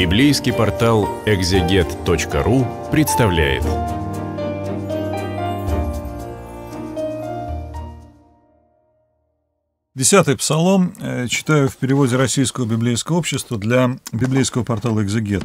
Библейский портал экзегет.ру представляет. Десятый псалом э, читаю в переводе Российского библейского общества для библейского портала «Экзегет».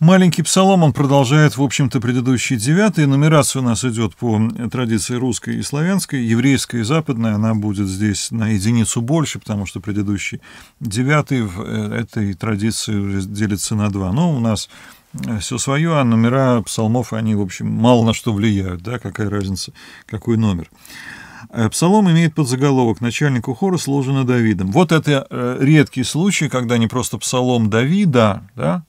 Маленький псалом, он продолжает, в общем-то, предыдущие девятые. Нумерация у нас идет по традиции русской и славянской, еврейской и западной. Она будет здесь на единицу больше, потому что предыдущий девятый в э, этой традиции делится на два. Но у нас э, все свое, а номера псалмов, они, в общем, мало на что влияют, да, какая разница, какой номер. Э, псалом имеет подзаголовок «Начальнику хора сложено Давидом». Вот это редкий случай, когда не просто псалом Давида, да,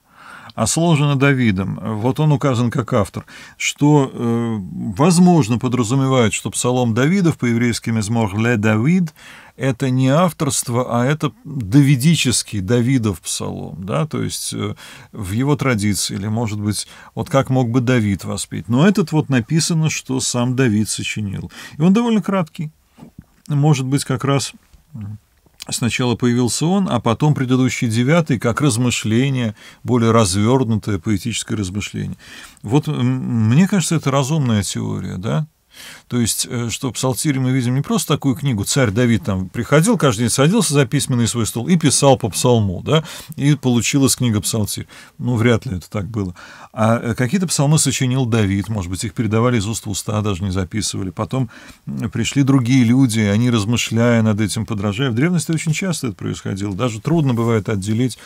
а сложено Давидом, вот он указан как автор, что, э, возможно, подразумевает, что псалом Давидов по еврейски «Мизмор ле Давид» это не авторство, а это давидический Давидов псалом, да, то есть э, в его традиции, или, может быть, вот как мог бы Давид воспеть. Но этот вот написано, что сам Давид сочинил. И он довольно краткий. Может быть, как раз Сначала появился он, а потом предыдущий девятый как размышление, более развернутое поэтическое размышление. Вот мне кажется, это разумная теория, да? То есть, э, что в Псалтире мы видим не просто такую книгу, царь Давид там приходил, каждый день садился за письменный свой стол и писал по псалму, да, и получилась книга Псалтирь. Ну, вряд ли это так было. А э, какие-то псалмы сочинил Давид, может быть, их передавали из уст в уста, даже не записывали. Потом пришли другие люди, они, размышляя над этим, подражая. В древности очень часто это происходило. Даже трудно бывает отделить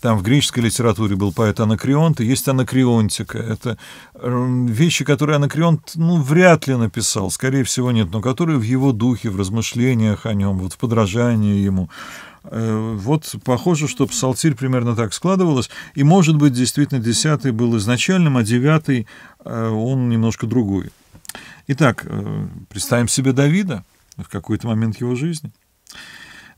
там в греческой литературе был поэт Анакреонт, и есть анакреонтика. Это эм, вещи, которые Анакреонт ну, вряд ли написал, скорее всего, нет, но которые в его духе, в размышлениях о нем, вот в подражании ему. Э, вот похоже, что псалтирь примерно так складывалось. И, может быть, действительно, десятый был изначальным, а девятый э, он немножко другой. Итак, э, представим себе Давида в какой-то момент его жизни.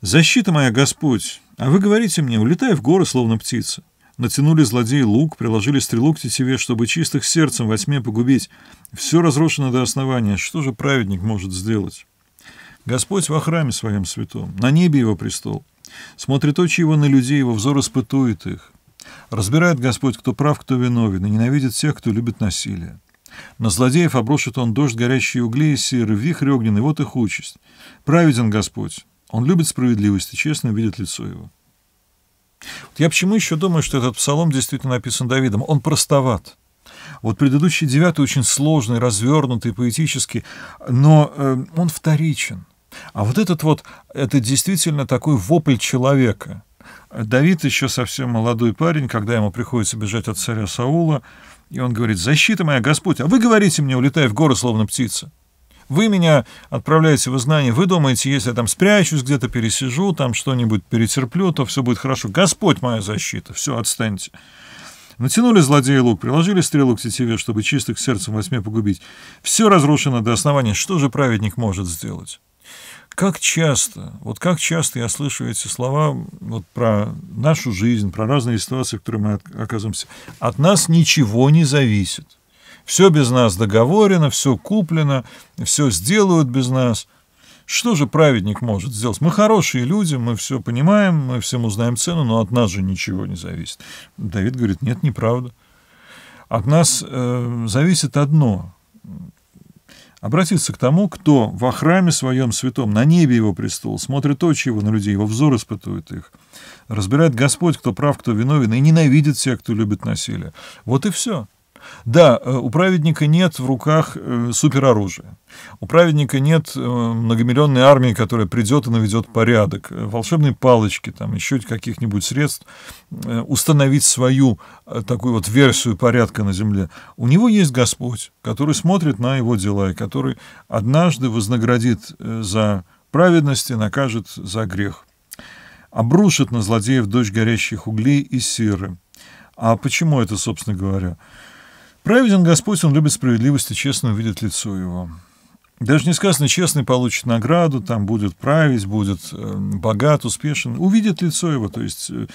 «Защита моя, Господь! А вы говорите мне, улетай в горы, словно птица!» Натянули злодеи лук, приложили стрелу к тетиве, чтобы чистых сердцем во тьме погубить. Все разрушено до основания. Что же праведник может сделать? Господь во храме своем святом, на небе его престол. Смотрит очи его на людей, его взор испытует их. Разбирает Господь, кто прав, кто виновен, и ненавидит тех, кто любит насилие. На злодеев оброшит он дождь горящие угли и серы, вихрь огненный, вот их участь. Праведен Господь, он любит справедливость и честно видит лицо его. Вот я почему еще думаю, что этот псалом действительно написан Давидом? Он простоват. Вот предыдущий девятый очень сложный, развернутый, поэтический, но э, он вторичен. А вот этот вот, это действительно такой вопль человека. Давид еще совсем молодой парень, когда ему приходится бежать от царя Саула, и он говорит, «Защита моя, Господь, а вы говорите мне, улетая в горы, словно птица». Вы меня отправляете в изгнание, вы думаете, если я там спрячусь, где-то пересижу, там что-нибудь перетерплю, то все будет хорошо. Господь моя защита, все, отстаньте. Натянули злодея лук, приложили стрелу к тетиве, чтобы чистых сердцем во тьме погубить. Все разрушено до основания. Что же праведник может сделать? Как часто, вот как часто я слышу эти слова вот про нашу жизнь, про разные ситуации, в которых мы оказываемся. От нас ничего не зависит. Все без нас договорено, все куплено, все сделают без нас. Что же праведник может сделать? Мы хорошие люди, мы все понимаем, мы всему узнаем цену, но от нас же ничего не зависит. Давид говорит, нет, неправда. От нас э, зависит одно обратиться к тому, кто во храме своем святом, на небе его престол, смотрит очи его на людей, его взор испытывает их, разбирает Господь, кто прав, кто виновен, и ненавидит всех, кто любит насилие. Вот и все. Да, э, у праведника нет в руках э, супероружия. У праведника нет э, многомиллионной армии, которая придет и наведет порядок, волшебной палочки, там, еще каких-нибудь средств, установить свою такую вот версию порядка на земле. У него есть Господь, который смотрит на его дела и который однажды вознаградит за праведность и накажет за грех. Обрушит на злодеев дождь горящих углей и серы. А почему это, собственно говоря? Праведен Господь, он любит справедливость и честно увидит лицо его. Даже не сказано, честный получит награду, там будет править, будет э, богат, успешен. Увидит лицо его, то есть э,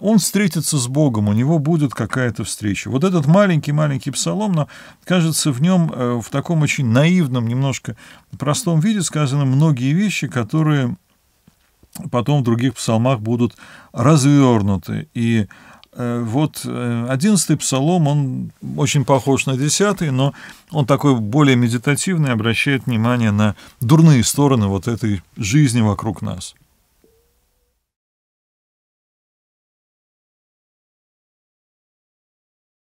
он встретится с Богом, у него будет какая-то встреча. Вот этот маленький-маленький псалом, но кажется в нем э, в таком очень наивном, немножко простом виде сказаны многие вещи, которые потом в других псалмах будут развернуты и Э, вот э, одиннадцатый псалом, он очень похож на десятый, но он такой более медитативный, обращает внимание на дурные стороны вот этой жизни вокруг нас.